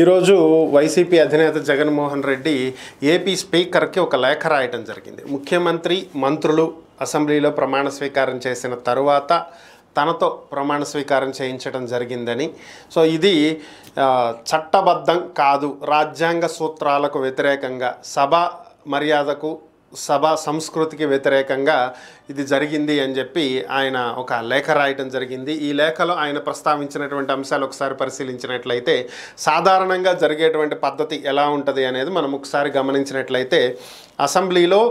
ఈరోజు వైసీపీ అధినేత జగన్మోహన్ రెడ్డి ఏపీ స్పీకర్కి ఒక లేఖ రాయటం జరిగింది ముఖ్యమంత్రి మంత్రులు అసెంబ్లీలో ప్రమాణ స్వీకారం చేసిన తరువాత తనతో ప్రమాణ స్వీకారం చేయించడం జరిగిందని సో ఇది చట్టబద్ధం కాదు రాజ్యాంగ సూత్రాలకు వ్యతిరేకంగా సభ మర్యాదకు సభ సంస్కృతికి వ్యతిరేకంగా ఇది జరిగింది అని చెప్పి ఆయన ఒక లేఖ రాయటం జరిగింది ఈ లేఖలో ఆయన ప్రస్తావించినటువంటి అంశాలు ఒకసారి పరిశీలించినట్లయితే సాధారణంగా జరిగేటువంటి పద్ధతి ఎలా ఉంటుంది అనేది మనం ఒకసారి గమనించినట్లయితే అసెంబ్లీలో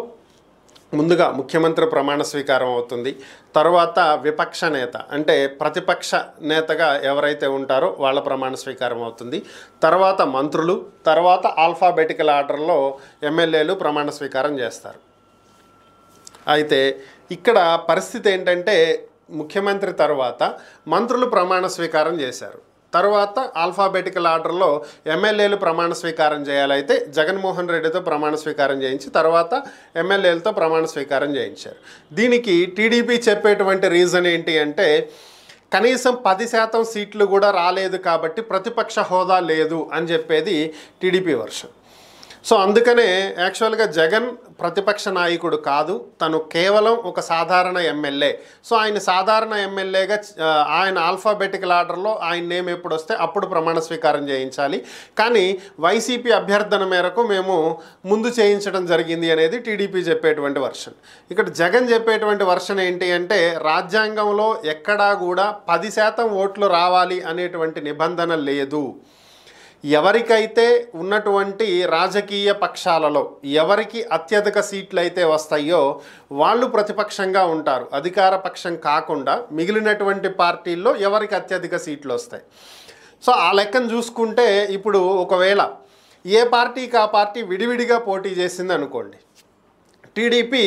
ముందుగా ముఖ్యమంత్రి ప్రమాణ స్వీకారం అవుతుంది తర్వాత విపక్ష నేత అంటే ప్రతిపక్ష నేతగా ఎవరైతే ఉంటారో వాళ్ళ ప్రమాణ స్వీకారం అవుతుంది తర్వాత మంత్రులు తర్వాత ఆల్ఫాబెటికల్ ఆర్డర్లో ఎమ్మెల్యేలు ప్రమాణ స్వీకారం చేస్తారు అయితే ఇక్కడ పరిస్థితి ఏంటంటే ముఖ్యమంత్రి తర్వాత మంత్రులు ప్రమాణ స్వీకారం చేశారు తర్వాత ఆల్ఫాబెటికల్ ఆర్డర్లో ఎమ్మెల్యేలు ప్రమాణ స్వీకారం చేయాలైతే జగన్మోహన్ రెడ్డితో ప్రమాణ స్వీకారం చేయించి తర్వాత ఎమ్మెల్యేలతో ప్రమాణ స్వీకారం చేయించారు దీనికి టీడీపీ చెప్పేటువంటి రీజన్ ఏంటి అంటే కనీసం పది శాతం సీట్లు కూడా రాలేదు కాబట్టి ప్రతిపక్ష హోదా లేదు అని చెప్పేది టీడీపీ వర్షన్ సో అందుకనే యాక్చువల్గా జగన్ ప్రతిపక్ష నాయకుడు కాదు తను కేవలం ఒక సాధారణ ఎమ్మెల్యే సో ఆయన సాధారణ ఎమ్మెల్యేగా ఆయన ఆల్ఫాబెటికల్ ఆర్డర్లో ఆయన నేమ్ ఎప్పుడు వస్తే అప్పుడు ప్రమాణ స్వీకారం చేయించాలి కానీ వైసీపీ అభ్యర్థన మేరకు మేము ముందు చేయించడం జరిగింది అనేది టీడీపీ చెప్పేటువంటి వర్షన్ ఇక్కడ జగన్ చెప్పేటువంటి వర్షన్ ఏంటి అంటే రాజ్యాంగంలో ఎక్కడా కూడా పది శాతం ఓట్లు రావాలి అనేటువంటి నిబంధన లేదు ఎవరికైతే ఉన్నటువంటి రాజకీయ పక్షాలలో ఎవరికి అత్యధిక సీట్లు అయితే వస్తాయో వాళ్ళు ప్రతిపక్షంగా ఉంటారు అధికార పక్షం కాకుండా మిగిలినటువంటి పార్టీల్లో ఎవరికి అత్యధిక సీట్లు వస్తాయి సో ఆ లెక్కను చూసుకుంటే ఇప్పుడు ఒకవేళ ఏ పార్టీకి ఆ పార్టీ విడివిడిగా పోటీ చేసింది అనుకోండి టీడీపీ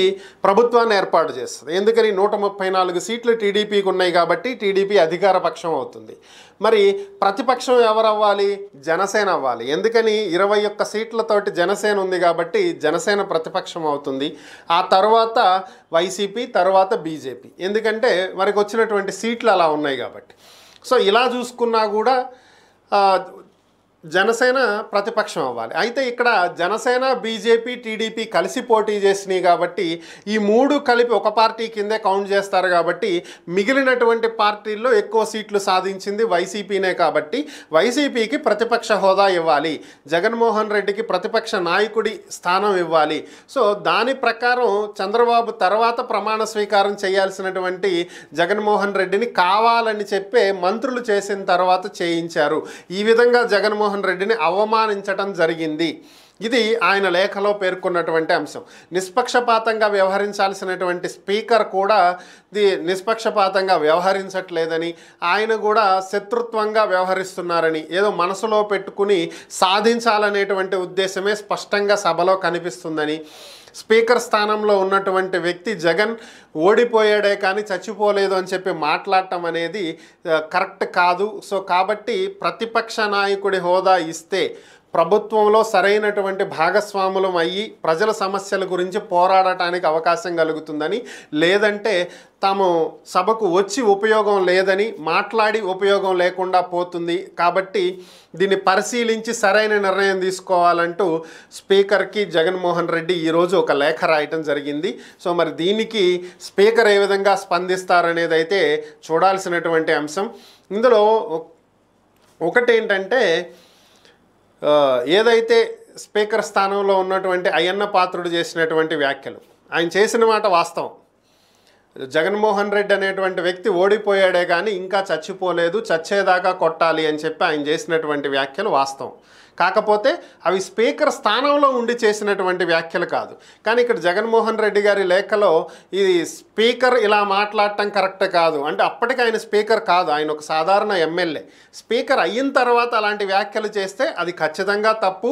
ప్రభుత్వాన్ని ఏర్పాటు చేస్తుంది ఎందుకని నూట ముప్పై నాలుగు సీట్లు టీడీపీకి ఉన్నాయి కాబట్టి టీడీపీ అధికార పక్షం అవుతుంది మరి ప్రతిపక్షం ఎవరవ్వాలి జనసేన అవ్వాలి ఎందుకని ఇరవై ఒక్క సీట్లతోటి జనసేన ఉంది కాబట్టి జనసేన ప్రతిపక్షం అవుతుంది ఆ తర్వాత వైసీపీ తర్వాత బీజేపీ ఎందుకంటే మనకు వచ్చినటువంటి సీట్లు అలా ఉన్నాయి కాబట్టి సో ఇలా చూసుకున్నా కూడా జనసేన ప్రతిపక్షం అవ్వాలి అయితే ఇక్కడ జనసేన బీజేపీ టీడీపీ కలిసి పోటీ చేసినాయి కాబట్టి ఈ మూడు కలిపి ఒక పార్టీ కిందే కౌంట్ చేస్తారు కాబట్టి మిగిలినటువంటి పార్టీల్లో ఎక్కువ సీట్లు సాధించింది వైసీపీనే కాబట్టి వైసీపీకి ప్రతిపక్ష హోదా ఇవ్వాలి జగన్మోహన్ రెడ్డికి ప్రతిపక్ష నాయకుడి స్థానం ఇవ్వాలి సో దాని ప్రకారం చంద్రబాబు తర్వాత ప్రమాణ స్వీకారం చేయాల్సినటువంటి జగన్మోహన్ రెడ్డిని కావాలని చెప్పే మంత్రులు చేసిన తర్వాత చేయించారు ఈ విధంగా జగన్మోహన్ జగన్మోహన్ రెడ్డిని అవమానించటం జరిగింది ఇది ఆయన లేఖలో పేర్కొన్నటువంటి అంశం నిష్పక్షపాతంగా వ్యవహరించాల్సినటువంటి స్పీకర్ కూడా ది నిష్పక్షపాతంగా వ్యవహరించట్లేదని ఆయన కూడా శత్రుత్వంగా వ్యవహరిస్తున్నారని ఏదో మనసులో పెట్టుకుని సాధించాలనేటువంటి ఉద్దేశమే స్పష్టంగా సభలో కనిపిస్తుందని స్పీకర్ స్థానంలో ఉన్నటువంటి వ్యక్తి జగన్ ఓడిపోయాడే కానీ చచ్చిపోలేదు అని చెప్పి మాట్లాడటం అనేది కరెక్ట్ కాదు సో కాబట్టి ప్రతిపక్ష నాయకుడి హోదా ఇస్తే ప్రభుత్వంలో సరైనటువంటి భాగస్వాములం అయ్యి ప్రజల సమస్యల గురించి పోరాడటానికి అవకాశం కలుగుతుందని లేదంటే తాము సభకు వచ్చి ఉపయోగం లేదని మాట్లాడి ఉపయోగం లేకుండా పోతుంది కాబట్టి దీన్ని పరిశీలించి సరైన నిర్ణయం తీసుకోవాలంటూ స్పీకర్కి జగన్మోహన్ రెడ్డి ఈరోజు ఒక లేఖ రాయటం జరిగింది సో మరి దీనికి స్పీకర్ ఏ విధంగా స్పందిస్తారనేది అయితే చూడాల్సినటువంటి అంశం ఇందులో ఒకటేంటంటే ఏదైతే స్పీకర్ స్థానంలో ఉన్నటువంటి అయ్యన్న పాత్రుడు చేసినటువంటి వ్యాఖ్యలు ఆయన చేసిన మాట వాస్తవం జగన్మోహన్ రెడ్డి అనేటువంటి వ్యక్తి ఓడిపోయాడే కానీ ఇంకా చచ్చిపోలేదు చచ్చేదాకా కొట్టాలి అని చెప్పి ఆయన చేసినటువంటి వ్యాఖ్యలు వాస్తవం కాకపోతే అవి స్పీకర్ స్థానంలో ఉండి చేసినటువంటి వ్యాఖ్యలు కాదు కానీ ఇక్కడ జగన్మోహన్ రెడ్డి గారి లేఖలో ఇది స్పీకర్ ఇలా మాట్లాడటం కరెక్ట్ కాదు అంటే అప్పటికి ఆయన స్పీకర్ కాదు ఆయన ఒక సాధారణ ఎమ్మెల్యే స్పీకర్ అయిన తర్వాత అలాంటి వ్యాఖ్యలు చేస్తే అది ఖచ్చితంగా తప్పు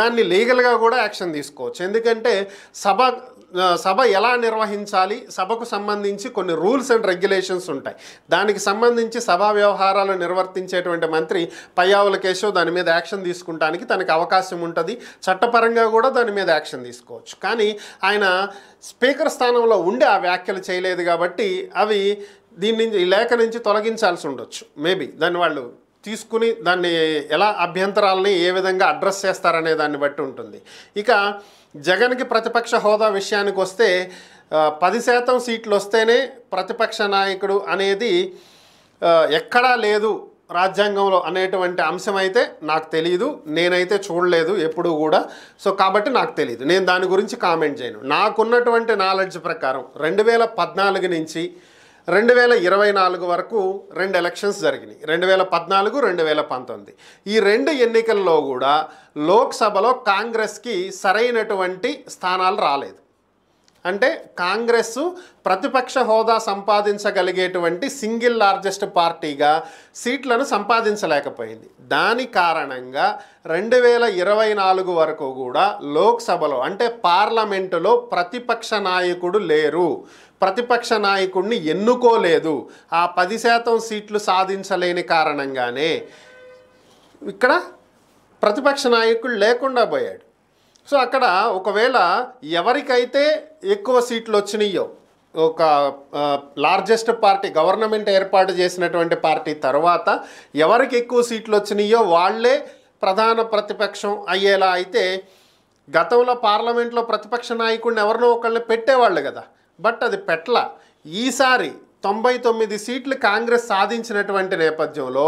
దాన్ని లీగల్గా కూడా యాక్షన్ తీసుకోవచ్చు ఎందుకంటే సభ సభ ఎలా నిర్వహించాలి సభకు సంబంధించి కొన్ని రూల్స్ అండ్ రెగ్యులేషన్స్ ఉంటాయి దానికి సంబంధించి సభా వ్యవహారాలు నిర్వర్తించేటువంటి మంత్రి పయ్యావుల కేశవ్ దాని మీద యాక్షన్ తీసుకుంటానికి తనకు అవకాశం ఉంటుంది చట్టపరంగా కూడా దాని మీద యాక్షన్ తీసుకోవచ్చు కానీ ఆయన స్పీకర్ స్థానంలో ఉండి ఆ వ్యాఖ్యలు చేయలేదు కాబట్టి అవి దీని నుంచి ఈ లేఖ నుంచి తొలగించాల్సి ఉండొచ్చు మేబీ దాన్ని వాళ్ళు తీసుకుని దాన్ని ఎలా అభ్యంతరాలని ఏ విధంగా అడ్రస్ చేస్తారనే దాన్ని బట్టి ఉంటుంది ఇక జగన్కి ప్రతిపక్ష హోదా విషయానికి వస్తే పది శాతం సీట్లు వస్తేనే ప్రతిపక్ష నాయకుడు అనేది ఎక్కడా లేదు రాజ్యాంగంలో అనేటువంటి అంశం అయితే నాకు తెలియదు నేనైతే చూడలేదు ఎప్పుడూ కూడా సో కాబట్టి నాకు తెలియదు నేను దాని గురించి కామెంట్ చేయను నాకున్నటువంటి నాలెడ్జ్ ప్రకారం రెండు వేల పద్నాలుగు నుంచి రెండు వేల ఇరవై నాలుగు వరకు రెండు ఎలక్షన్స్ జరిగినాయి రెండు వేల పద్నాలుగు రెండు వేల పంతొమ్మిది ఈ రెండు ఎన్నికల్లో కూడా లోక్సభలో కాంగ్రెస్కి సరైనటువంటి స్థానాలు రాలేదు అంటే కాంగ్రెస్ ప్రతిపక్ష హోదా సంపాదించగలిగేటువంటి సింగిల్ లార్జెస్ట్ పార్టీగా సీట్లను సంపాదించలేకపోయింది దాని కారణంగా రెండు వేల ఇరవై నాలుగు వరకు కూడా లోక్సభలో అంటే పార్లమెంటులో ప్రతిపక్ష నాయకుడు లేరు ప్రతిపక్ష నాయకుడిని ఎన్నుకోలేదు ఆ పది శాతం సీట్లు సాధించలేని కారణంగానే ఇక్కడ ప్రతిపక్ష నాయకుడు లేకుండా పోయాడు సో అక్కడ ఒకవేళ ఎవరికైతే ఎక్కువ సీట్లు వచ్చినాయో ఒక లార్జెస్ట్ పార్టీ గవర్నమెంట్ ఏర్పాటు చేసినటువంటి పార్టీ తర్వాత ఎవరికి ఎక్కువ సీట్లు వచ్చినాయో వాళ్లే ప్రధాన ప్రతిపక్షం అయ్యేలా అయితే గతంలో పార్లమెంట్లో ప్రతిపక్ష నాయకుడిని ఎవరినో ఒకళ్ళు పెట్టేవాళ్ళు కదా బట్ అది పెట్ల ఈసారి తొంభై తొమ్మిది సీట్లు కాంగ్రెస్ సాధించినటువంటి నేపథ్యంలో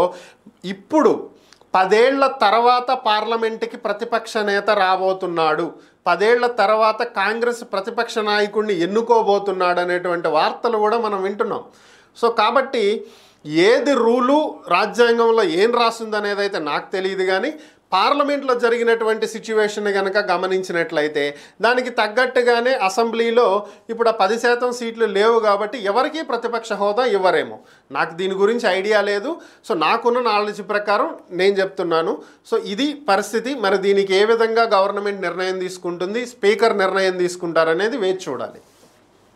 ఇప్పుడు పదేళ్ల తర్వాత పార్లమెంటుకి ప్రతిపక్ష నేత రాబోతున్నాడు పదేళ్ల తర్వాత కాంగ్రెస్ ప్రతిపక్ష నాయకుడిని ఎన్నుకోబోతున్నాడు అనేటువంటి వార్తలు కూడా మనం వింటున్నాం సో కాబట్టి ఏది రూలు రాజ్యాంగంలో ఏం రాసిందనేది అయితే నాకు తెలియదు కానీ పార్లమెంట్లో జరిగినటువంటి సిచ్యువేషన్ కనుక గమనించినట్లయితే దానికి తగ్గట్టుగానే అసెంబ్లీలో ఇప్పుడు ఆ పది శాతం సీట్లు లేవు కాబట్టి ఎవరికీ ప్రతిపక్ష హోదా ఇవ్వరేమో నాకు దీని గురించి ఐడియా లేదు సో నాకున్న నాలెడ్జ్ ప్రకారం నేను చెప్తున్నాను సో ఇది పరిస్థితి మరి దీనికి ఏ విధంగా గవర్నమెంట్ నిర్ణయం తీసుకుంటుంది స్పీకర్ నిర్ణయం తీసుకుంటారనేది వేచి చూడాలి